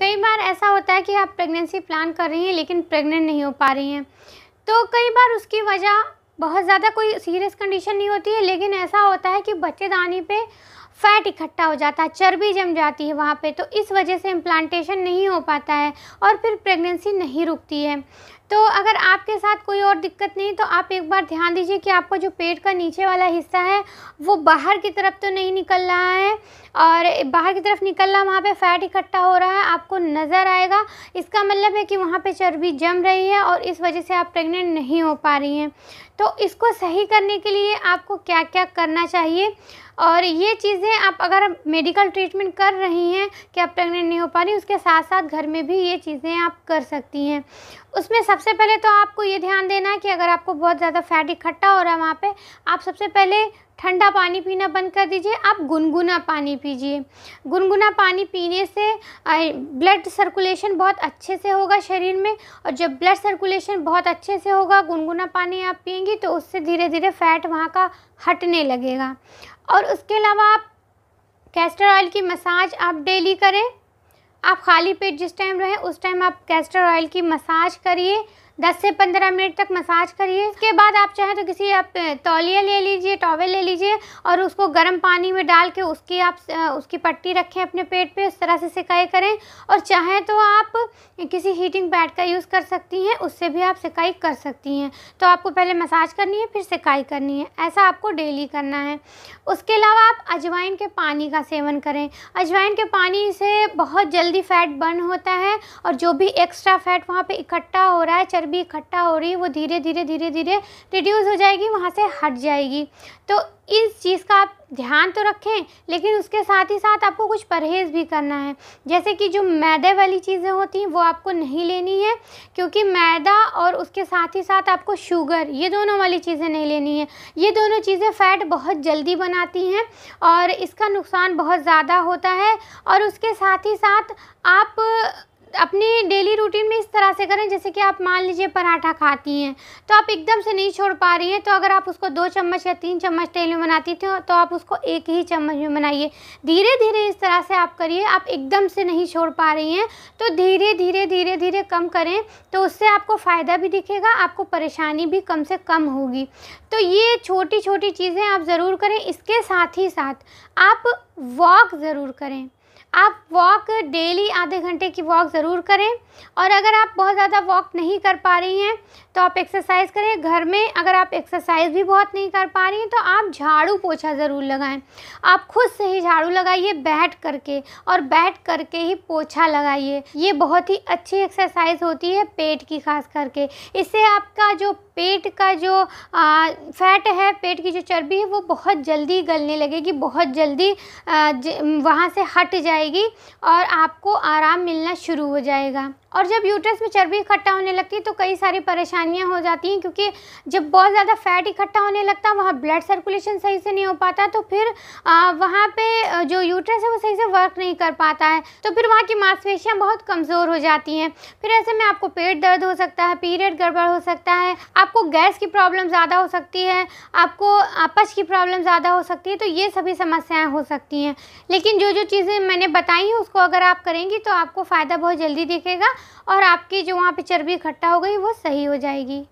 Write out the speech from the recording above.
कई बार ऐसा होता है कि आप प्रेगनेंसी प्लान कर रही हैं लेकिन प्रेग्नेंट नहीं हो पा रही हैं तो कई बार उसकी वजह बहुत ज़्यादा कोई सीरियस कंडीशन नहीं होती है लेकिन ऐसा होता है कि बच्चेदानी पे फैट इकट्ठा हो जाता है चर्बी जम जाती है वहाँ पे तो इस वजह से इम्प्लांटेशन नहीं हो पाता है और फिर प्रेगनेंसी नहीं रुकती है तो अगर आपके साथ कोई और दिक्कत नहीं तो आप एक बार ध्यान दीजिए कि आपको जो पेट का नीचे वाला हिस्सा है वो बाहर की तरफ तो नहीं निकल रहा है और बाहर की तरफ निकल रहा वहाँ पे फैट इकट्ठा हो रहा है आपको नज़र आएगा इसका मतलब है कि वहाँ पे चर्बी जम रही है और इस वजह से आप प्रेग्नेंट नहीं हो पा रही हैं तो इसको सही करने के लिए आपको क्या क्या करना चाहिए और ये चीज़ें आप अगर मेडिकल ट्रीटमेंट कर रही हैं कि आप प्रेग्नेंट नहीं हो पा रही उसके साथ साथ घर में भी ये चीज़ें आप कर सकती हैं उसमें सबसे पहले तो आपको ये ध्यान देना है कि अगर आपको बहुत ज़्यादा फैट इकट्ठा हो रहा है वहाँ पे आप सबसे पहले ठंडा पानी पीना बंद कर दीजिए आप गुनगुना पानी पीजिए गुनगुना पानी पीने से ब्लड सर्कुलेशन बहुत अच्छे से होगा शरीर में और जब ब्लड सर्कुलेशन बहुत अच्छे से होगा गुनगुना पानी आप पियेंगी तो उससे धीरे धीरे फैट वहाँ का हटने लगेगा और उसके अलावा आप कैस्टर ऑयल की मसाज आप डेली करें आप खाली पेट जिस टाइम रहें उस टाइम आप कैस्टर ऑयल की मसाज करिए 10 से 15 मिनट तक मसाज करिए इसके बाद आप चाहे तो किसी आप तौलिया ले लीजिए टॉवल ले लीजिए और उसको गर्म पानी में डाल के उसकी आप उसकी पट्टी रखें अपने पेट पे उस तरह से सिकाई करें और चाहे तो आप किसी हीटिंग पैड का यूज़ कर सकती हैं उससे भी आप सिकाई कर सकती हैं तो आपको पहले मसाज करनी है फिर सिकाई करनी है ऐसा आपको डेली करना है उसके अलावा आप अजवाइन के पानी का सेवन करें अजवाइन के पानी से बहुत जल्दी फैट बर्न होता है और जो भी एक्स्ट्रा फैट वहाँ पर इकट्ठा हो रहा है चर्बी भी इकट्ठा हो रही है वो धीरे धीरे धीरे धीरे रिड्यूस हो जाएगी वहाँ से हट जाएगी तो इस चीज़ का आप ध्यान तो रखें लेकिन उसके साथ ही साथ आपको कुछ परहेज़ भी करना है जैसे कि जो मैदे वाली चीज़ें होती हैं वो आपको नहीं लेनी है क्योंकि मैदा और उसके साथ ही साथ आपको शुगर ये दोनों वाली चीज़ें नहीं लेनी है ये दोनों चीज़ें फ़ैट बहुत जल्दी बनाती हैं और इसका नुकसान बहुत ज़्यादा होता है और उसके साथ ही साथ आप अपने डेली रूटीन में इस तरह से करें जैसे कि आप मान लीजिए पराठा खाती हैं तो आप एकदम से नहीं छोड़ पा रही हैं तो अगर आप उसको दो चम्मच या तीन चम्मच तेल में बनाती थी तो आप उसको एक ही चम्मच में बनाइए धीरे धीरे इस तरह से आप करिए आप एकदम से नहीं छोड़ पा रही हैं तो धीरे धीरे धीरे धीरे कम करें तो उससे आपको फ़ायदा भी दिखेगा आपको परेशानी भी कम से कम होगी तो ये छोटी छोटी चीज़ें आप ज़रूर करें इसके साथ ही साथ आप वॉक ज़रूर करें आप वॉक डेली आधे घंटे की वॉक ज़रूर करें और अगर आप बहुत ज़्यादा वॉक नहीं कर पा रही हैं तो आप एक्सरसाइज करें घर में अगर आप एक्सरसाइज भी बहुत नहीं कर पा रही हैं तो आप झाड़ू पोछा ज़रूर लगाएं आप खुद से ही झाड़ू लगाइए बैठ करके और बैठ करके ही पोछा लगाइए ये बहुत ही अच्छी एक्सरसाइज होती है पेट की खास करके इससे आपका जो पेट का जो फैट है पेट की जो चर्बी है वो बहुत जल्दी गलने लगेगी बहुत जल्दी वहाँ से हट जाएगी और आपको आराम मिलना शुरू हो जाएगा और जब यूट्रस में चर्बी इकट्ठा होने लगती है तो कई सारी परेशानियां हो जाती हैं क्योंकि जब बहुत ज़्यादा फैट इकट्ठा होने लगता है वहाँ ब्लड सर्कुलेशन सही से नहीं हो पाता तो फिर वहाँ पे जो यूट्रस है वो सही से वर्क नहीं कर पाता है तो फिर वहाँ की मांसपेशियाँ बहुत कमज़ोर हो जाती हैं फिर ऐसे में आपको पेट दर्द हो सकता है पीरियड गड़बड़ हो सकता है आप आपको गैस की प्रॉब्लम ज़्यादा हो सकती है आपको आपस की प्रॉब्लम ज़्यादा हो सकती है तो ये सभी समस्याएं हो सकती हैं लेकिन जो जो चीज़ें मैंने बताई हैं उसको अगर आप करेंगी तो आपको फ़ायदा बहुत जल्दी दिखेगा और आपकी जो वहाँ पर चर्बी इकट्ठा हो गई वो सही हो जाएगी